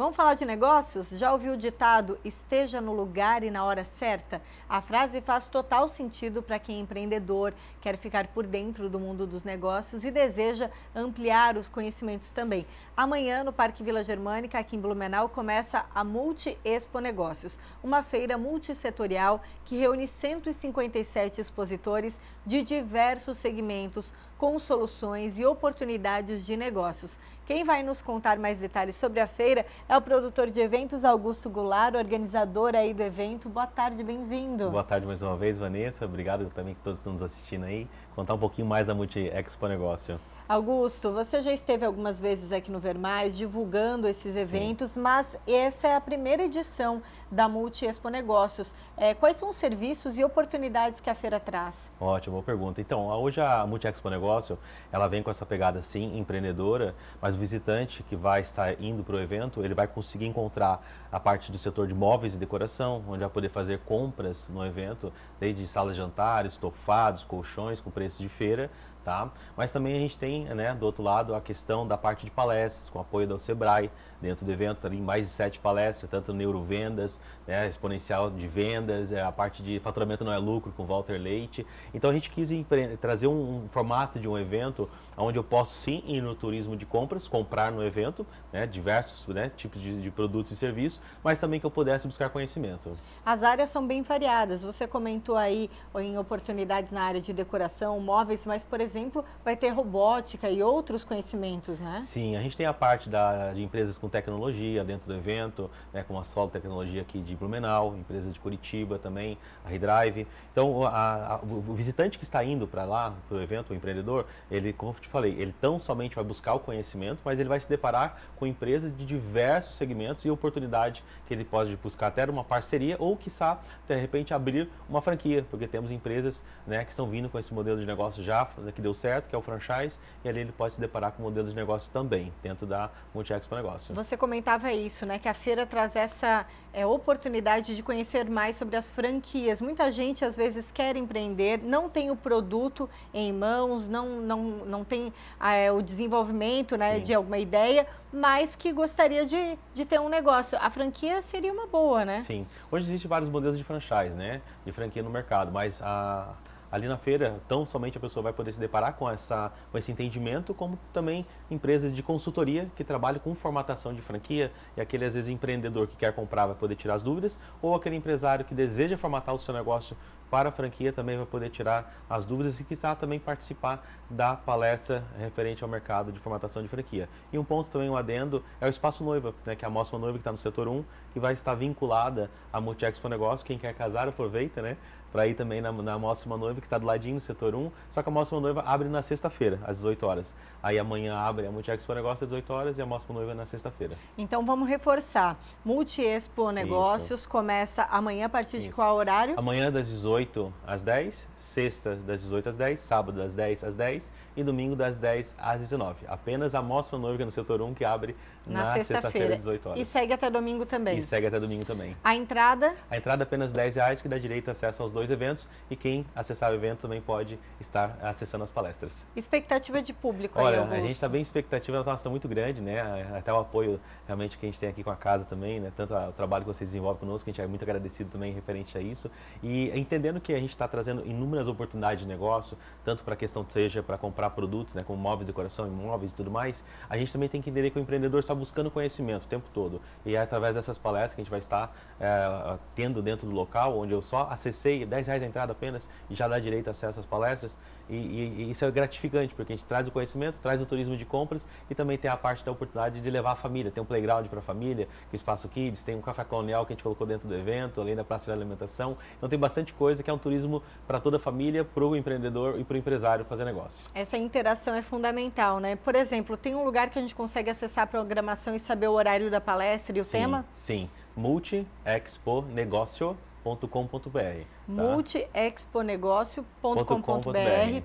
Vamos falar de negócios? Já ouviu o ditado esteja no lugar e na hora certa? A frase faz total sentido para quem é empreendedor, quer ficar por dentro do mundo dos negócios e deseja ampliar os conhecimentos também. Amanhã, no Parque Vila Germânica, aqui em Blumenau, começa a Multi Expo Negócios, uma feira multissetorial que reúne 157 expositores de diversos segmentos com soluções e oportunidades de negócios. Quem vai nos contar mais detalhes sobre a feira é o produtor de eventos Augusto Goulart, organizador aí do evento. Boa tarde, bem-vindo. Boa tarde mais uma vez, Vanessa. Obrigado também que todos estão nos assistindo aí. Contar um pouquinho mais da Multi Expo Negócio. Augusto, você já esteve algumas vezes aqui no Vermais divulgando esses eventos, Sim. mas essa é a primeira edição da Multi Expo Negócios. É, quais são os serviços e oportunidades que a feira traz? Ótimo, boa pergunta. Então, hoje a Multi Expo Negócio, ela vem com essa pegada, sim, empreendedora, mas o visitante que vai estar indo para o evento, ele vai conseguir encontrar a parte do setor de móveis e decoração, onde vai poder fazer compras no evento, desde salas de jantar, estofados, colchões com preço de feira, tá? Mas também a gente tem né, do outro lado, a questão da parte de palestras, com apoio da Sebrae, dentro do evento, ali, mais de sete palestras, tanto neurovendas, né, exponencial de vendas, é, a parte de faturamento não é lucro, com Walter Leite. Então a gente quis trazer um, um, formato de um evento onde eu posso sim ir no turismo de compras, comprar no evento, né, diversos né, tipos de, de produtos e serviços, mas também que eu pudesse buscar conhecimento. As áreas são bem variadas. Você comentou aí em oportunidades na área de decoração, móveis, mas, por exemplo, vai ter robótica robótica e outros conhecimentos, né? Sim, a gente tem a parte da, de empresas com tecnologia dentro do evento, né, como a Sol Tecnologia aqui de Blumenau, empresa de Curitiba também, a Redrive. Então, a, a, o visitante que está indo para lá, para o evento, o empreendedor, ele, como eu te falei, ele tão somente vai buscar o conhecimento, mas ele vai se deparar com empresas de diversos segmentos e oportunidade que ele pode buscar até uma parceria ou, quiçá, de repente abrir uma franquia, porque temos empresas né, que estão vindo com esse modelo de negócio já, que deu certo, que é o franchise, e ali ele pode se deparar com modelos de negócio também, dentro da Multiexpo Negócio. Você comentava isso, né? Que a feira traz essa é, oportunidade de conhecer mais sobre as franquias. Muita gente, às vezes, quer empreender, não tem o produto em mãos, não, não, não tem ah, é, o desenvolvimento né, de alguma ideia, mas que gostaria de, de ter um negócio. A franquia seria uma boa, né? Sim. Hoje existem vários modelos de franchise, né? De franquia no mercado, mas a ali na feira, tão somente a pessoa vai poder se deparar com, essa, com esse entendimento, como também empresas de consultoria que trabalham com formatação de franquia e aquele, às vezes, empreendedor que quer comprar vai poder tirar as dúvidas, ou aquele empresário que deseja formatar o seu negócio para a franquia também vai poder tirar as dúvidas e quiçá também participar da palestra referente ao mercado de formatação de franquia. E um ponto também, um adendo, é o Espaço Noiva, né, que é a Mostra Noiva que está no setor 1, que vai estar vinculada à Multi-Expo Negócio. Quem quer casar, aproveita, né? Para ir também na, na Mostra Noiva, que está do ladinho no setor 1. Só que a Mostra Noiva abre na sexta-feira, às 18 horas. Aí amanhã abre a Multi-Expo Negócio às 18 horas e a Mostra Noiva na sexta-feira. Então vamos reforçar. Multi-Expo Negócios Isso. começa amanhã a partir Isso. de qual horário? Amanhã das 18 8 às 10, sexta das 18 às 10, sábado das 10 às 10 e domingo das 10 às 19. Apenas a Mostra Noiva no Setor 1 que abre na, na sexta-feira, às 18 horas. E segue até domingo também. E segue até domingo também. A entrada? A entrada é apenas 10 reais, que dá direito a acesso aos dois eventos e quem acessar o evento também pode estar acessando as palestras. Expectativa de público Olha, aí, a gente está bem expectativa, é uma nossa muito grande, né? Até o apoio realmente que a gente tem aqui com a casa também, né? Tanto o trabalho que vocês desenvolvem conosco, a gente é muito agradecido também referente a isso. E entendendo entendendo que a gente está trazendo inúmeras oportunidades de negócio, tanto para a questão seja para comprar produtos, né, como móveis de decoração, imóveis e tudo mais, a gente também tem que entender que o empreendedor está buscando conhecimento o tempo todo. E é através dessas palestras que a gente vai estar é, tendo dentro do local, onde eu só acessei 10 reais a entrada apenas e já dá direito a acesso às palestras. E, e, e, isso é gratificante, porque a gente traz o conhecimento, traz o turismo de compras e também tem a parte da oportunidade de levar a família. Tem um playground para a família, é o Espaço Kids, tem um café colonial que a gente colocou dentro do evento, além da praça de alimentação. Então tem bastante coisa certeza que é um turismo para toda a família, para o empreendedor e para o empresário fazer negócio. Essa interação é fundamental, né? Por exemplo, tem um lugar que a gente consegue acessar a programação e saber o horário da palestra e o sim, tema? Sim, MultiexpoNegocio.com.br. multiexponegócio.com.br. Tá? Multiexponegócio.com.br.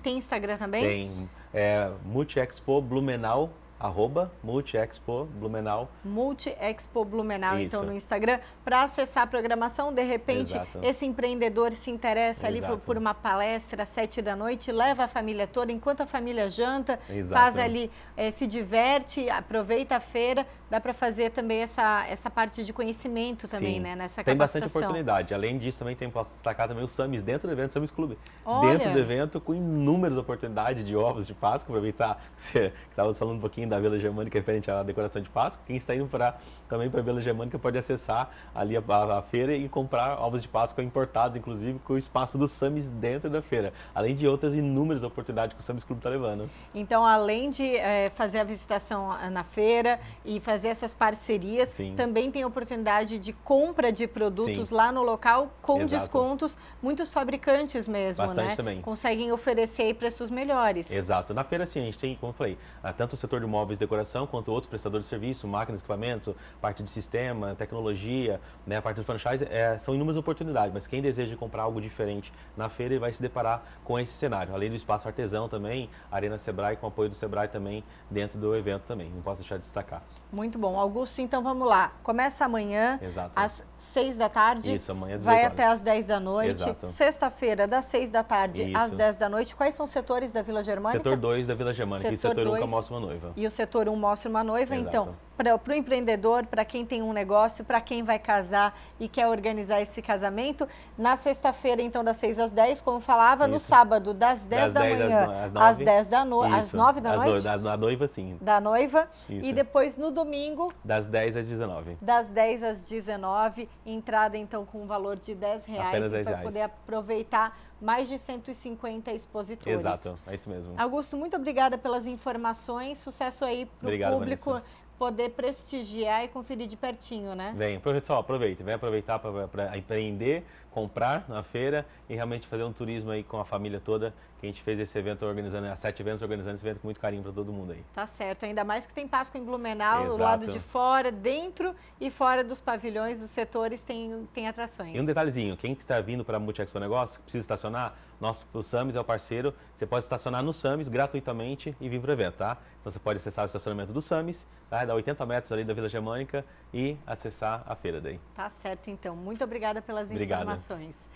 Tem Instagram também? Tem. É, Multiexpo Blumenau arroba Multiexpo Blumenau. Multiexpo Blumenau, então, Isso. então, no Instagram, para acessar a programação. De repente, Exato. esse empreendedor se interessa Exato. ali por, uma palestra às sete da noite, leva a família toda, enquanto a família janta, Exato. faz ali, é, se diverte, aproveita a feira, dá para fazer também essa, essa parte de conhecimento também, Sim. né? Nessa tem bastante oportunidade. Além disso, também tem posso destacar também o SAMIS dentro do evento, SAMIS Clube. Dentro do evento, com inúmeras oportunidades de ovos de Páscoa, aproveitar que você estava falando um pouquinho da Vila Germânica referente à decoração de Páscoa. Quem está indo pra, também para a Vila Germânica pode acessar ali a, a, a, feira e comprar ovos de Páscoa importados, inclusive com o espaço do SAMIS dentro da feira. Além de outras inúmeras oportunidades que o SAMIS Clube está levando. Então, além de é, fazer a visitação na feira e fazer fazer essas parcerias. Sim. Também tem oportunidade de compra de produtos Sim. lá no local com Exato. descontos. Muitos fabricantes mesmo, né? Bastante né? Também. Conseguem oferecer preços melhores. Exato. Na feira, sim, a gente tem, como eu falei, ah, tanto o setor de móveis e decoração quanto outros prestadores de serviço, máquinas, equipamento, parte de sistema, tecnologia, né, a parte do franchise, é, são inúmeras oportunidades. Mas quem deseja comprar algo diferente na feira vai se deparar com esse cenário. Além do espaço artesão também, Arena Sebrae, com apoio do Sebrae também, dentro do evento também. Não posso deixar de destacar. Muito muito bom. Augusto, então vamos lá. Começa amanhã Exato. às 6 da tarde. Isso, amanhã às Vai horas. até às 10 da noite. Sexta-feira, das 6 da tarde Isso. às 10 da noite. Quais são os setores da Vila Germânica? Setor 2 da Vila Germânica setor e o setor 1 um mostra uma noiva. E o setor 1 um mostra uma noiva. Exato. Então, para o empreendedor, para quem tem um negócio, para quem vai casar e quer organizar esse casamento. Na sexta-feira, então, das 6 às 10, como falava, Isso. no sábado, das 10 das da 10 manhã às, 9, às 10 da noite. Às 9 da noite? Da noiva, sim. Da noiva. Isso. E depois, no domingo, domingo. Das 10 às 19. Das 10 às 19. Entrada, então, com um valor de 10 reais. Apenas 10 reais. Para poder aproveitar mais de 150 expositores. Exato, é isso mesmo. Augusto, muito obrigada pelas informações. Sucesso aí para o público. Vanessa. Poder prestigiar e conferir de pertinho, né? Vem, pessoal, aproveita. Vem aproveitar para empreender, comprar na feira e realmente fazer um turismo aí com a família toda que a gente fez esse evento organizando, as sete eventos organizando esse evento com muito carinho para todo mundo aí. Tá certo, ainda mais que tem Páscoa em Blumenau, Exato. do lado de fora, dentro e fora dos pavilhões, dos setores, tem, tem atrações. E um detalhezinho, quem está vindo para a Multiexpo Negócio, precisa estacionar, nosso, o SAMS é o parceiro, você pode estacionar no SAMS gratuitamente e vir para o evento, tá? Então você pode acessar o estacionamento do SAMS, tá? É Dá 80 metros ali da Vila Germânica e acessar a feira daí. Tá certo, então. Muito obrigada pelas Obrigado. informações.